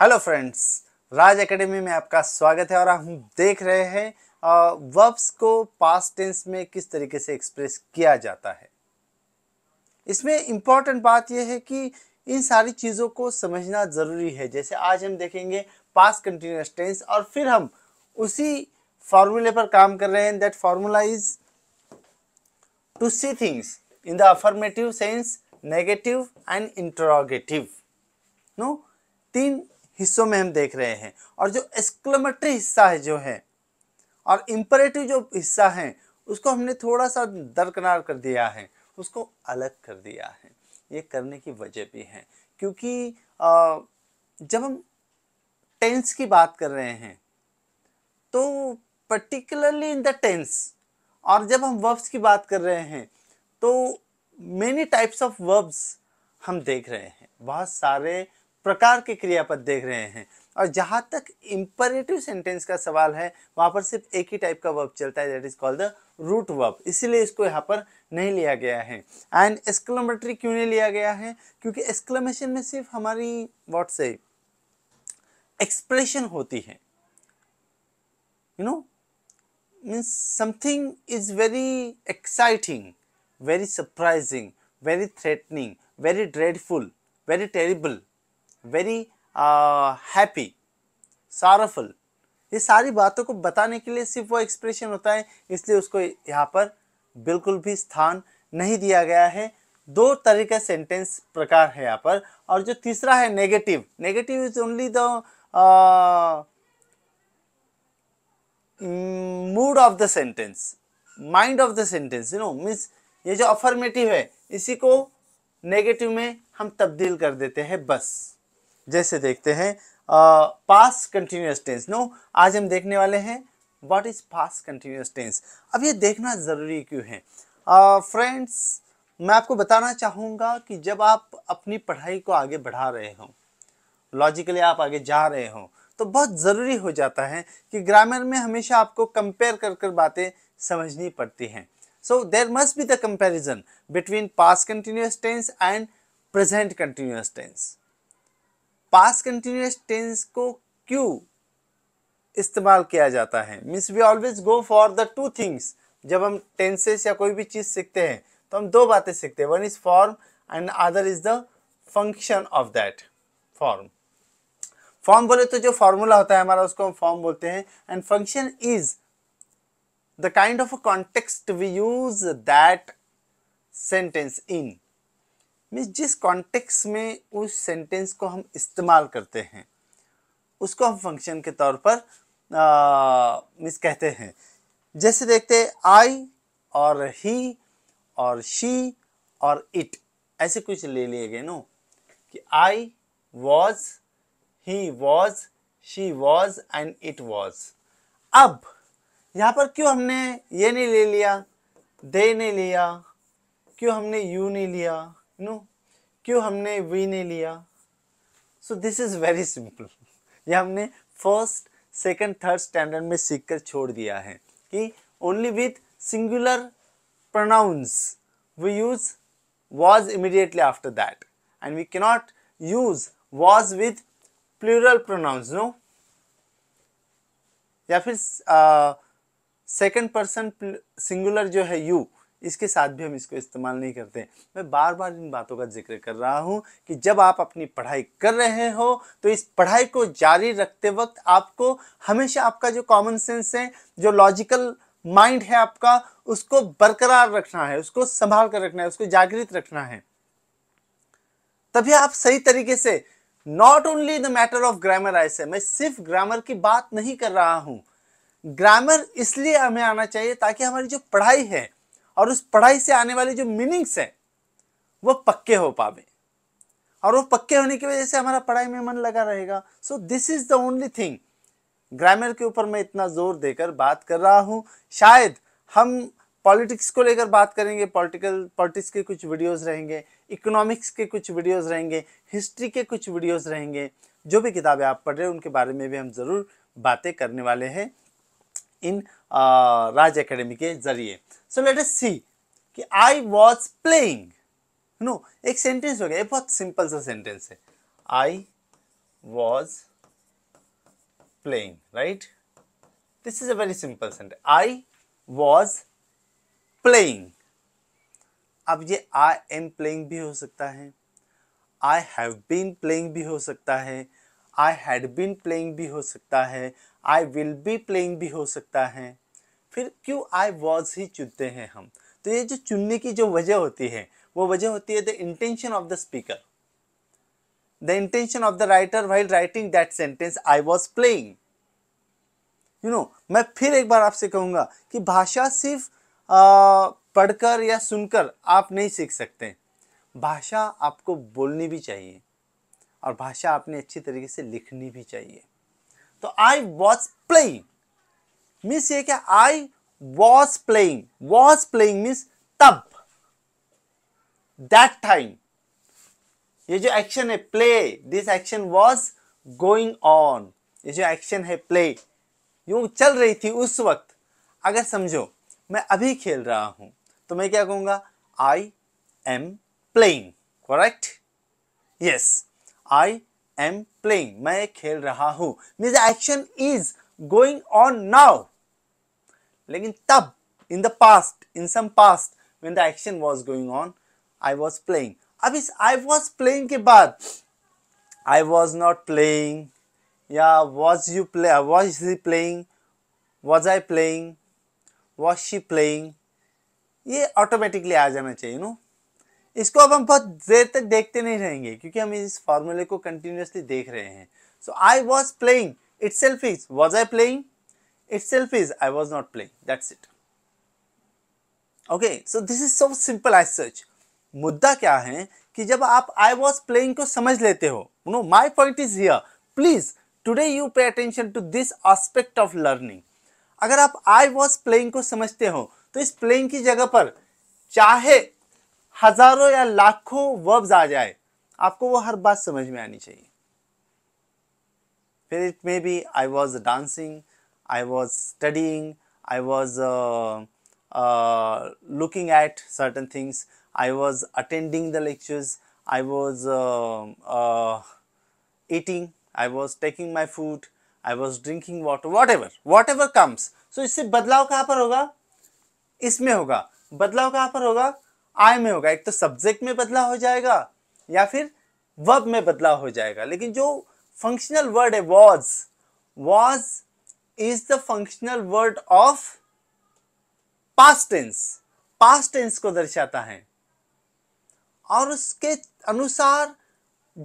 hello friends राज academy में आपका स्वागत है और हम देख रहे हैं वर्ब्स को पास्ट टेंस में किस तरीके से एक्सप्रेस किया जाता है इसमें इम्पॉर्टेंट बात यह है कि इन सारी चीज़ों को समझना ज़रूरी है जैसे आज हम देखेंगे पास्ट कंटिन्यूस टेंस और फिर हम उसी फार्मूले पर काम कर रहे हैं that formula is to see things in the affirmative sense negative and interrogative no तीन हिस्सों में हम देख रहे हैं और जो एक्सक्लेमेटरी हिस्सा है जो है और इम्परेटिव जो हिस्सा है उसको हमने थोड़ा सा दरकनार कर दिया है उसको अलग कर दिया है ये करने की वजह भी है क्योंकि जब हम टेंस की बात कर रहे हैं तो पर्टिकुलरली इन द टेंस और जब हम वर्ब्स की बात कर रहे हैं तो मेनी टाइप्स ऑफ वर्ब्स हम देख रहे हैं बहुत सारे प्रकार के क्रियापद देख रहे हैं और जहाँ तक इम्परेटिव सेंटेंस का सवाल है वहाँ पर सिर्फ एक ही टाइप का वर्ब चलता है that is called the root verb इसीलिए इसको यहाँ पर नहीं लिया गया है एंड एक्सक्लमेटरी क्यों नहीं लिया गया है क्योंकि एक्सक्लमेशन में सिर्फ हमारी वॉट से एक्सप्रेशन होती है you know means something is very exciting very surprising very threatening very dreadful very terrible very happy sorrowful ये सारी बातों को बताने के लिए सिर्फ वो एक्सप्रेशन होता है इसलिए उसको यहाँ पर बिल्कुल भी स्थान नहीं दिया गया है दो तरह का सेंटेंस प्रकार है यहाँ पर और जो तीसरा है negative negative is only the mood of the sentence mind of the sentence you know means ये जो अफर्मेटिव है इसी को नेगेटिव में हम तब्दील कर देते हैं बस जैसे देखते हैं पास कंटिन्यूस टेंस नो आज हम देखने वाले हैं what is past continuous tense अब ये देखना ज़रूरी क्यों है फ्रेंड्स uh, मैं आपको बताना चाहूँगा कि जब आप अपनी पढ़ाई को आगे बढ़ा रहे हो लॉजिकली आप आगे जा रहे हो तो बहुत ज़रूरी हो जाता है कि ग्रामर में हमेशा आपको कंपेयर कर कर बातें समझनी पड़ती हैं so there must be the comparison between past continuous tense and present continuous tense past continuous tense को क्यों इस्तेमाल किया जाता है means we always go for the two things जब हम टेंसेस या कोई भी चीज़ सीखते हैं तो हम दो बातें सीखते हैं one is form and other is the function of that form form बोले तो जो फॉर्मूला होता है हमारा उसको हम फॉर्म बोलते हैं and function is the kind of a context we use that sentence in means जिस कॉन्टेक्स में उस सेंटेंस को हम इस्तेमाल करते हैं उसको हम फंक्शन के तौर पर मीन्स कहते हैं जैसे देखते आई और ही और शी और इट ऐसे कुछ ले लिए गए नो कि I was he was she was and it was अब यहाँ पर क्यों हमने ये नहीं ले लिया दे नहीं लिया क्यों हमने यू नहीं लिया नो क्यों हमने वी नहीं लिया so this is very simple ये हमने फर्स्ट सेकंड थर्ड स्टैंडर्ड में सीख कर छोड़ दिया है कि only with singular pronouns we use was immediately after that and we cannot use was with plural pronouns no या फिर सेकंड पर्सन सिंगुलर जो है यू इसके साथ भी हम इसको इस्तेमाल नहीं करते मैं बार बार इन बातों का जिक्र कर रहा हूँ कि जब आप अपनी पढ़ाई कर रहे हो तो इस पढ़ाई को जारी रखते वक्त आपको हमेशा आपका जो कॉमन सेंस है जो लॉजिकल माइंड है आपका उसको बरकरार रखना है उसको संभाल कर रखना है उसको जागृत रखना है तभी आप सही तरीके से not only the matter of grammar ऐसे मैं सिर्फ ग्रामर की बात नहीं कर रहा हूं ग्रामर इसलिए हमें आना चाहिए ताकि हमारी जो पढ़ाई है और उस पढ़ाई से आने वाले जो मीनिंग्स हैं वो पक्के हो पावे और वो पक्के होने की वजह से हमारा पढ़ाई में मन लगा रहेगा so this is the only thing grammar के ऊपर मैं इतना जोर देकर बात कर रहा हूँ शायद हम पॉलिटिक्स को लेकर बात करेंगे पॉलिटिकल पॉलिटिक्स के कुछ वीडियोस रहेंगे इकोनॉमिक्स के कुछ वीडियोस रहेंगे हिस्ट्री के कुछ वीडियोस रहेंगे जो भी किताबें आप पढ़ रहे हैं उनके बारे में भी हम ज़रूर बातें करने वाले हैं इन राज एकेडमी के जरिए सो लेट एस सी कि आई वॉज प्लेइंग नो एक सेंटेंस हो गया ये बहुत सिंपल सा सेंटेंस है I was playing right this is a very simple sentence I was playing अब ये आई एम प्लेइंग भी हो सकता है आई हैव बीन प्लेइंग भी हो सकता है आई हैड बीन प्लेइंग भी हो सकता है आई विल बी प्लेइंग भी हो सकता है फिर क्यों आई वॉज ही चुनते हैं हम तो ये जो चुनने की जो वजह होती है वो वजह होती है the intention of the speaker the intention of the writer while writing that sentence I was playing you know मैं फिर एक बार आपसे कहूंगा कि भाषा सिर्फ पढ़कर या सुनकर आप नहीं सीख सकते भाषा आपको बोलनी भी चाहिए और भाषा आपने अच्छी तरीके से लिखनी भी चाहिए तो आई वॉज प्लेइंग मीन्स ये क्या I was playing was playing means तब दैट टाइम ये जो एक्शन है play this action was going on ये जो एक्शन है प्ले यू चल रही थी उस वक्त अगर समझो मैं अभी खेल रहा हूं तो मैं क्या कहूंगा I am playing correct yes I am playing मैं खेल रहा हूं mean action is going on now लेकिन तब in the past in some past when the action was going on I was playing अब इस आई वाज प्लेइंग के बाद आई वाज नॉट प्लेइंग या was you play was he playing was I playing was she playing ये automatically आ जाना चाहिए no इसको अब हम बहुत देर तक देखते नहीं रहेंगे क्योंकि हम इस फॉर्मूले को कंटिन्यूसली देख रहे हैं so I was playing itself is was I playing itself is I was not playing that's it okay so this is so simple I such मुद्दा क्या है कि जब आप आई वॉज प्लेइंग को समझ लेते हो no my point is here please today you pay attention to this aspect of learning अगर आप आई वॉज प्लेइंग को समझते हो तो इस प्लेइंग की जगह पर चाहे हजारों या लाखों वर्ब्स आ जाए आपको वो हर बात समझ में आनी चाहिए फिर it may be I was dancing I was studying I was looking at certain things I was attending the lectures I was eating I was taking my food I was drinking water whatever whatever comes so इससे बदलाव कहाँ पर होगा इसमें होगा बदलाव कहाँ पर होगा आय में होगा एक तो सब्जेक्ट में बदलाव हो जाएगा या फिर वर्ब में बदलाव हो जाएगा लेकिन जो फंक्शनल वर्ड है was was is the functional word of past tense past tense को दर्शाता है और उसके अनुसार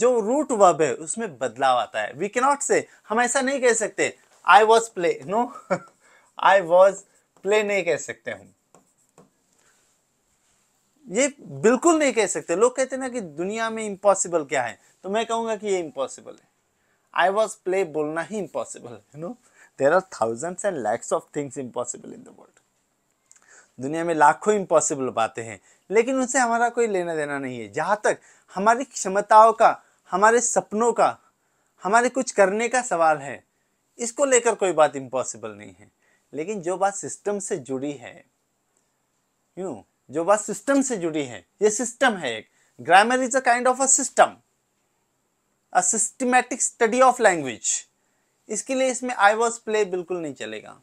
जो रूट वर्ब है उसमें बदलाव आता है वी कैनॉट से हम ऐसा नहीं कह सकते I was play no I was play नहीं कह सकते हम ये बिल्कुल नहीं कह सकते लोग कहते ना कि दुनिया में इम्पॉसिबल क्या है तो मैं कहूँगा कि ये इम्पॉसिबल है आई वॉज प्ले बोलना ही इम्पॉसिबल है no there are thousands and lakhs of things impossible in the world दुनिया में लाखों इम्पॉसिबल बातें हैं लेकिन उनसे हमारा कोई लेना देना नहीं है जहाँ तक हमारी क्षमताओं का हमारे सपनों का हमारे कुछ करने का सवाल है इसको लेकर कोई बात इम्पॉसिबल नहीं है लेकिन जो बात सिस्टम से जुड़ी है यू you नो know, जो बात सिस्टम से जुड़ी है ये सिस्टम है एक grammar is a kind of a system a systematic study of language इसके लिए इसमें आई वॉज प्ले बिल्कुल नहीं चलेगा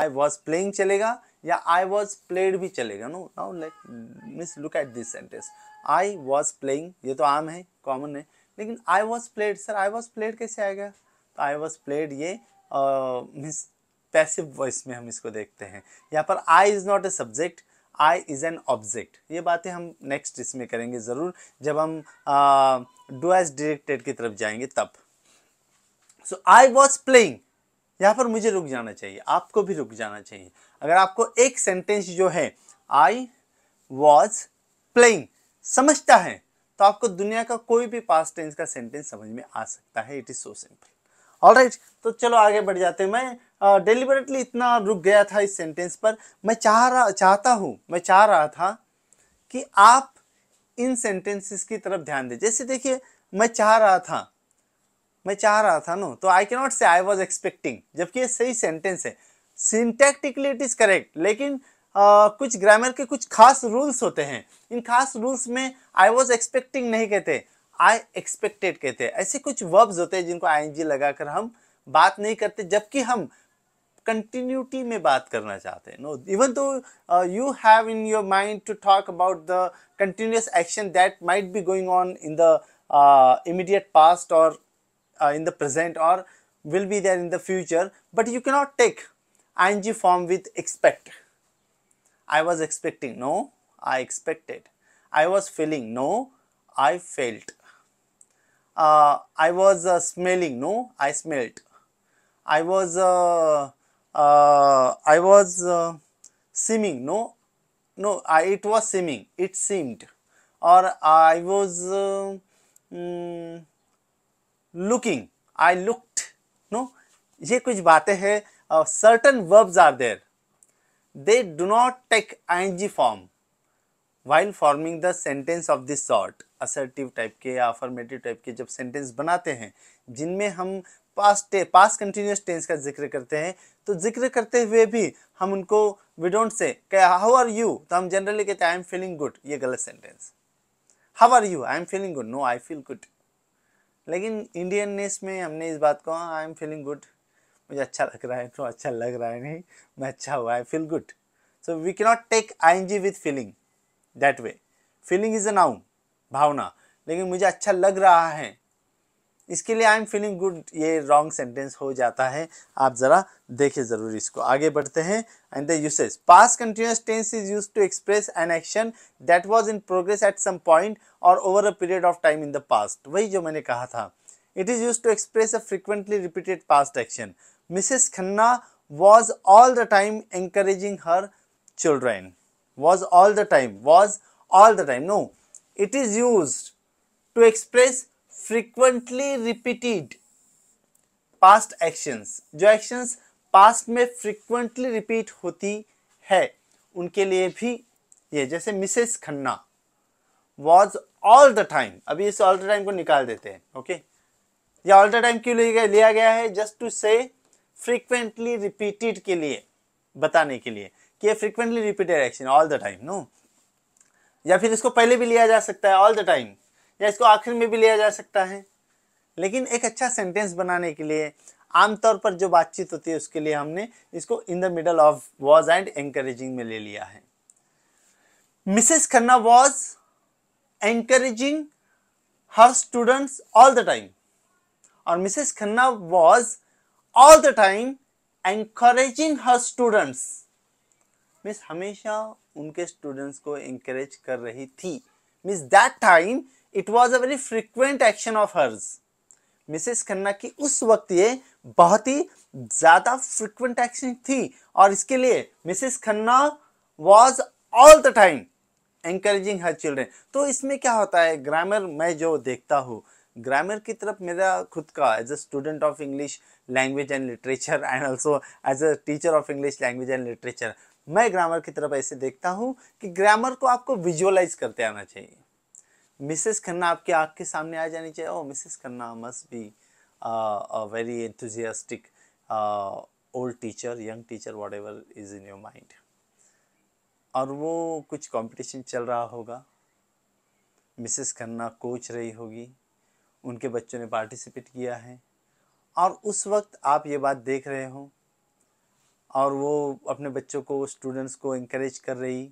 आई वॉज प्लेइंग चलेगा या आई वॉज प्लेड भी चलेगा no now let's look at this sentence I was playing ये तो आम है कॉमन है लेकिन I was played sir I was played कैसे आएगा तो आई वॉज प्लेड ये uh, पैसिव वॉइस में हम इसको देखते हैं यहाँ पर I is not a subject I is an object ये बातें हम नेक्स्ट इसमें करेंगे ज़रूर जब हम डू एज डिरेक्टेड की तरफ जाएंगे तब सो आई वॉज प्लेइंग यहाँ पर मुझे रुक जाना चाहिए आपको भी रुक जाना चाहिए अगर आपको एक सेंटेंस जो है आई वॉज प्लेइंग समझता है तो आपको दुनिया का कोई भी पास्ट टेंस का सेंटेंस समझ में आ सकता है it is so simple all right तो चलो आगे बढ़ जाते हैं मैं uh, इतना रुक गया था इस सेंटेंस पर मैं चाह रहा चाहता हूँ मैं चाह रहा था कि आप इन सेंटेंसेस की तरफ ध्यान दें जैसे देखिए मैं चाह रहा था मैं चाह रहा था नो तो आई के नॉट से आई वॉज एक्सपेक्टिंग जबकि ये सही सेंटेंस है सिंटेक्टिकली इट इज़ करेक्ट लेकिन uh, कुछ ग्रामर के कुछ खास रूल्स होते हैं इन खास रूल्स में आई वॉज एक्सपेक्टिंग नहीं कहते आई एक्सपेक्टेड कहते ऐसे कुछ वर्ब्स होते हैं जिनको आई एन लगा कर हम बात नहीं करते जबकि हम कंटिन्यूटी में बात करना चाहते हैं no even though you have in your mind to talk about the continuous action that might be going on in the immediate past और इन द प्रेजेंट और will be there in the future but you cannot take ing form with expect i was expecting no i expected i was feeling no i felt uh, i was uh, smelling no i smelt i was uh, Uh, I was uh, seeming, no, no, I, it was seeming, it seemed, or I was um, looking, I looked, no, ये कुछ बातें हैं certain verbs are there they do not take I N G form while forming the sentence of this sort assertive type के या affirmative type के जब sentence बनाते हैं जिनमें हम पास्ट पास्ट कंटिन्यूस टेंस का जिक्र करते हैं तो जिक्र करते हुए भी हम उनको we don't say how are you तो हम जनरली कहते हैं आई एम फीलिंग गुड ये गलत sentence how are you I am feeling good no I feel good लेकिन इंडियन नेस में हमने इस बात को आई एम फीलिंग गुड मुझे अच्छा लग रहा है तो अच्छा लग रहा है नहीं मैं अच्छा हुआ I feel good so we cannot take I N G with feeling that way feeling is a noun भावना लेकिन मुझे अच्छा लग रहा है इसके लिए आई एम फीलिंग गुड ये रॉन्ग सेंटेंस हो जाता है आप ज़रा देखिए ज़रूर इसको आगे बढ़ते हैं and the usage past continuous tense is use to express an action that was in progress at some point और over a period of time in the past वही जो मैंने कहा था it is use to express a frequently repeated past action Mrs Khanna was all the time encouraging her children was all the time was all the time no it is use to express frequently repeated past actions जो actions past में frequently repeat होती है उनके लिए भी ये जैसे Mrs Khanna was all the time अभी इस ऑल द टाइम को निकाल देते हैं ओके ये ऑल द टाइम क्यों लिया लिया गया है जस्ट टू से फ्रीक्वेंटली रिपीटेड के लिए बताने के लिए कि frequently repeated action all the time no या फिर इसको पहले भी लिया जा सकता है ऑल द टाइम या इसको आखिर में भी लिया जा सकता है लेकिन एक अच्छा सेंटेंस बनाने के लिए आमतौर पर जो बातचीत होती है उसके लिए हमने इसको in the middle of was and encouraging में ले लिया है Mrs Khanna was encouraging her students all the time और Mrs Khanna was all the time encouraging her students miss हमेशा उनके स्टूडेंट्स को एंकरेज कर रही थी miss that time it was a very frequent action of hers Mrs Khanna की उस वक्त ये बहुत ही ज्यादा फ्रिक्वेंट एक्शन थी और इसके लिए Mrs Khanna was all the time encouraging her children तो इसमें क्या होता है ग्रामर मैं जो देखता हूँ ग्रामर की तरफ मेरा खुद का as a student of English language and literature and also as a teacher of English language and literature मैं ग्रामर की तरफ ऐसे देखता हूँ कि ग्रामर को आपको विजुअलाइज करते आना चाहिए मिसेस खन्ना आपकी आँख के सामने आ जानी चाहिए oh Mrs Khanna must be very enthusiastic old teacher young teacher whatever is in your mind और वो कुछ कंपटीशन चल रहा होगा मिसेस खन्ना कोच रही होगी उनके बच्चों ने पार्टिसिपेट किया है और उस वक्त आप ये बात देख रहे हो और वो अपने बच्चों को स्टूडेंट्स को इंकरेज कर रही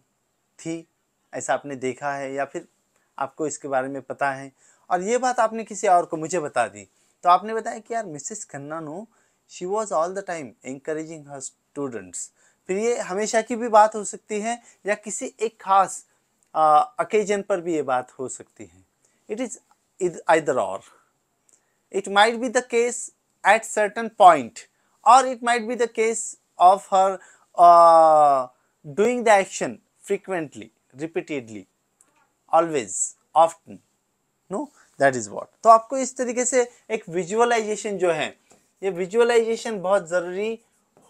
थी ऐसा आपने देखा है या फिर आपको इसके बारे में पता है और ये बात आपने किसी और को मुझे बता दी तो आपने बताया कि यार Mrs Khanna no she was all the time encouraging her students फिर ये हमेशा की भी बात हो सकती है या किसी एक खास अकेजन पर भी ये बात हो सकती है it is either or it might be the case at certain point or it might be the case of her doing the action frequently repeatedly always often no that is what तो आपको इस तरीके से एक visualisation जो है ये visualisation बहुत ज़रूरी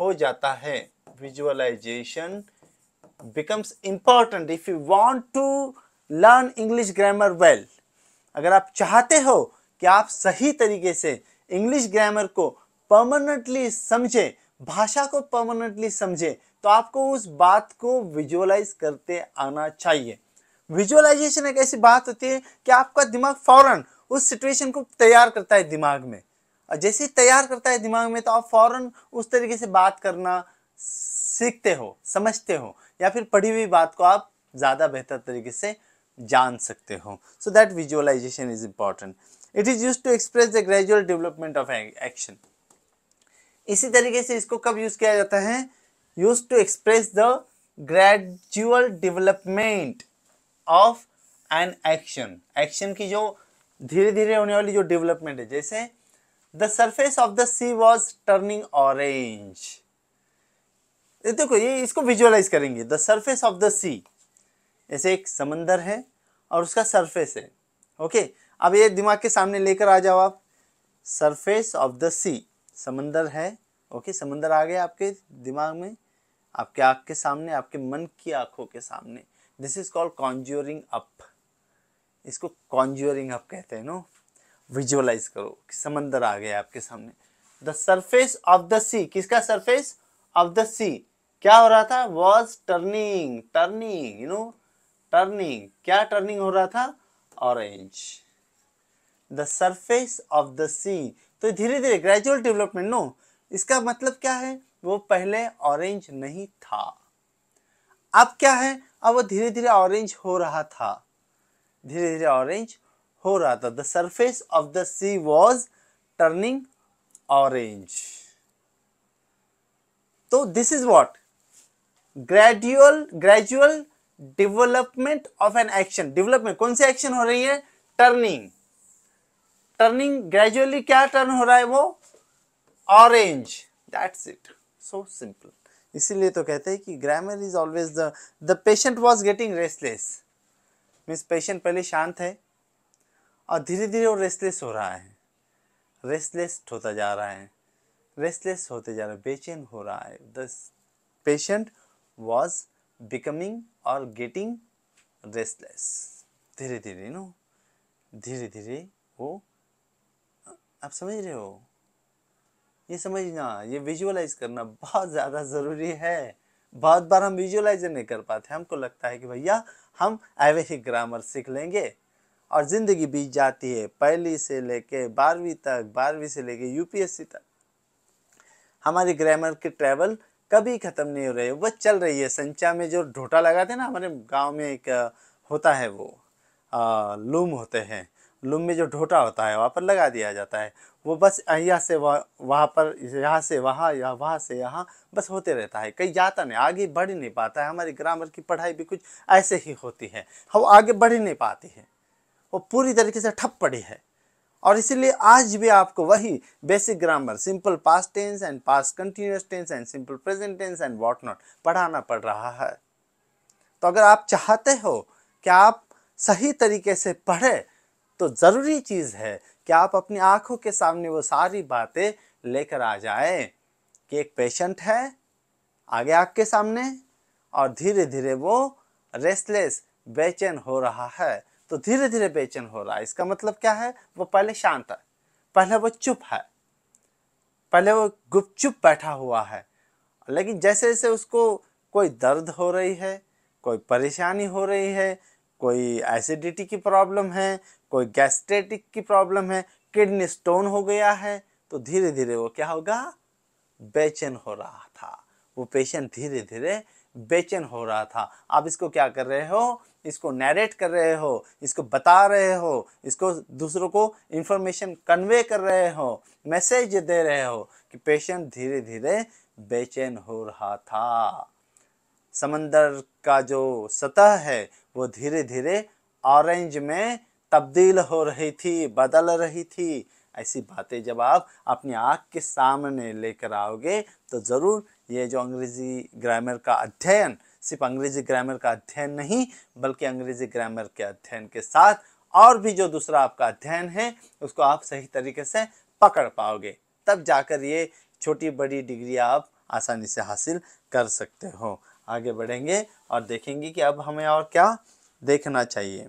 हो जाता है visualization becomes important if you want to learn English grammar well अगर आप चाहते हो कि आप सही तरीके से इंग्लिश ग्रामर को परमानेंटली समझे भाषा को परमानेंटली समझे तो आपको उस बात को विजुअलाइज करते आना चाहिए विजुअलाइजेशन एक ऐसी बात होती है कि आपका दिमाग फौरन उस सिचुएशन को तैयार करता है दिमाग में और जैसे ही तैयार करता है दिमाग में तो आप फौरन उस तरीके से बात करना सीखते हो समझते हो या फिर पढ़ी हुई बात को आप ज़्यादा बेहतर तरीके से जान सकते हो so that visualization is important it is use to express the gradual development of action इसी तरीके से इसको कब यूज़ किया जाता है use to express the gradual development of an action action की जो धीरे धीरे होने वाली जो डेवलपमेंट है जैसे the surface of the sea was turning orange देखो ये इसको विजुअलाइज करेंगे the surface of the sea ऐसे एक समंदर है और उसका सरफेस है ओके अब ये दिमाग के सामने लेकर आ जाओ आप सरफेस ऑफ द सी समंदर है ओके समंदर आ गया आपके दिमाग में आपके आंख के सामने आपके मन की आंखों के सामने this is called conjuring up इसको कॉन्ज्योरिंग अप कहते हैं नो विजुअलाइज करो कि समंदर आ गया आपके सामने the surface of the sea किसका सरफेस ऑफ द सी क्या हो रहा था was turning turning you know turning क्या टर्निंग हो रहा था orange the surface of the sea तो धीरे धीरे ग्रेजुअल डेवलपमेंट नो इसका मतलब क्या है वो पहले ऑरेंज नहीं था अब क्या है अब वो धीरे धीरे ऑरेंज हो रहा था धीरे धीरे ऑरेंज हो रहा था the surface of the sea was turning orange तो this is what gradual gradual development of an action development कौन सी एक्शन हो रही है टर्निंग टर्निंग ग्रेजुअली क्या टर्न हो रहा है वो orange that's it so simple इसीलिए तो कहते हैं कि grammar is always the the patient was getting restless means patient पहले शांत है और धीरे धीरे वो रेस्टलेस हो रहा है रेस्टलेस होता जा रहा है रेस्टलेस होते जा रहा है बेचैन हो रहा है द पेशेंट वॉज बिकमिंग और गेटिंग रेस्टलेस धीरे धीरे नो धीरे धीरे वो आप समझ रहे हो ये समझना ये विजुअलाइज करना बहुत ज़्यादा ज़रूरी है बहुत बार हम विजुअलाइज नहीं कर पाते हमको लगता है कि भैया हम ऐसे ग्रामर सीख लेंगे और ज़िंदगी बीत जाती है पहली से लेके बारहवीं तक बारहवीं से लेके यूपीएससी तक हमारी ग्रामर की ट्रैवल कभी ख़त्म नहीं हो रही है वो चल रही है संचा में जो ढोटा लगाते हैं ना हमारे गांव में एक होता है वो आ, लूम होते हैं लूम में जो ढोटा होता है वहाँ पर लगा दिया जाता है वो बस यहाँ से वह वहाँ पर यहाँ से वहाँ या वहाँ से यहाँ बस होते रहता है कहीं जाता नहीं आगे बढ़ ही नहीं पाता है हमारी ग्रामर की पढ़ाई भी कुछ ऐसे ही होती है हम आगे बढ़ ही नहीं पाती है वो पूरी तरीके से ठप पड़ी है और इसीलिए आज भी आपको वही basic grammar simple past tense and past continuous tense and simple present tense and what not पढ़ाना पड़ रहा है तो अगर आप चाहते हो कि आप सही तरीके से पढ़े तो ज़रूरी चीज़ है कि आप अपनी आंखों के सामने वो सारी बातें लेकर आ जाए कि एक पेशेंट है आगे आपके सामने और धीरे धीरे वो रेस्टलेस बेचैन हो रहा है तो धीरे धीरे बेचैन हो रहा है इसका मतलब क्या है वो पहले शांत है पहले वो चुप है पहले वो गुपचुप बैठा हुआ है लेकिन जैसे जैसे उसको कोई दर्द हो रही है कोई परेशानी हो रही है कोई एसिडिटी की प्रॉब्लम है कोई गैस्ट्रेटिक की प्रॉब्लम है किडनी स्टोन हो गया है तो धीरे धीरे वो क्या होगा बेचैन हो रहा था वो पेशेंट धीरे धीरे बेचैन हो रहा था आप इसको क्या कर रहे हो इसको नरेट कर रहे हो इसको बता रहे हो इसको दूसरों को इंफॉर्मेशन कन्वे कर रहे हो मैसेज दे रहे हो कि पेशेंट धीरे धीरे बेचैन हो रहा था समंदर का जो सतह है वो धीरे धीरे ऑरेंज में तब्दील हो रही थी बदल रही थी ऐसी बातें जब आप अपनी आँख के सामने लेकर आओगे तो ज़रूर ये जो अंग्रेज़ी ग्रामर का अध्ययन सिर्फ अंग्रेज़ी ग्रामर का अध्ययन नहीं बल्कि अंग्रेज़ी ग्रामर के अध्ययन के साथ और भी जो दूसरा आपका अध्ययन है उसको आप सही तरीके से पकड़ पाओगे तब जाकर ये छोटी बड़ी डिग्री आप आसानी से हासिल कर सकते हो आगे बढ़ेंगे और देखेंगे कि अब हमें और क्या देखना चाहिए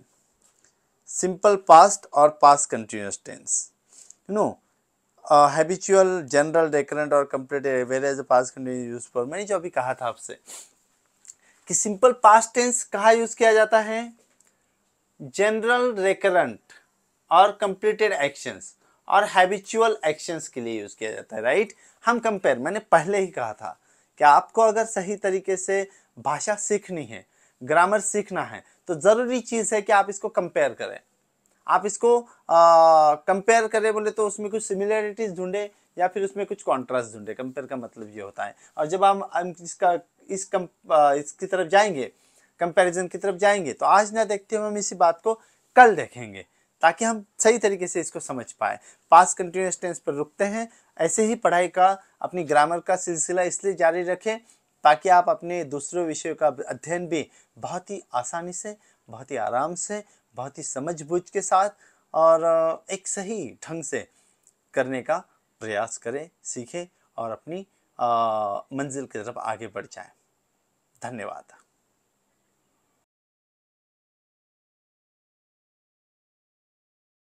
सिंपल पास्ट और past continuous tense you know habitual general recurrent और complete average past continuous use for मैंने जो अभी कहा था आपसे कि सिंपल पास्ट टेंस कहाँ यूज किया जाता है जनरल रेकरेंट और कंप्लीटेड एक्शंस और हैबिचुअल एक्शंस के लिए यूज किया जाता है राइट हम कंपेयर मैंने पहले ही कहा था कि आपको अगर सही तरीके से भाषा सीखनी है ग्रामर सीखना है तो ज़रूरी चीज़ है कि आप इसको कंपेयर करें आप इसको कंपेयर करें बोले तो उसमें कुछ सिमिलरिटीज़ ढूंढे या फिर उसमें कुछ कॉन्ट्रास्ट ढूंढे कंपेयर का मतलब ये होता है और जब हम इसका इस कम इसकी तरफ जाएंगे कंपैरिजन की तरफ जाएंगे तो आज ना देखते हुए हम इसी बात को कल देखेंगे ताकि हम सही तरीके से इसको समझ पाए पास कंटिन्यूस टेंस पर रुकते हैं ऐसे ही पढ़ाई का अपनी ग्रामर का सिलसिला इसलिए जारी रखें ताकि आप अपने दूसरे विषय का अध्ययन भी बहुत ही आसानी से बहुत ही आराम से बहुत ही समझ बूझ के साथ और एक सही ढंग से करने का प्रयास करें सीखें और अपनी मंजिल की तरफ आगे बढ़ जाए धन्यवाद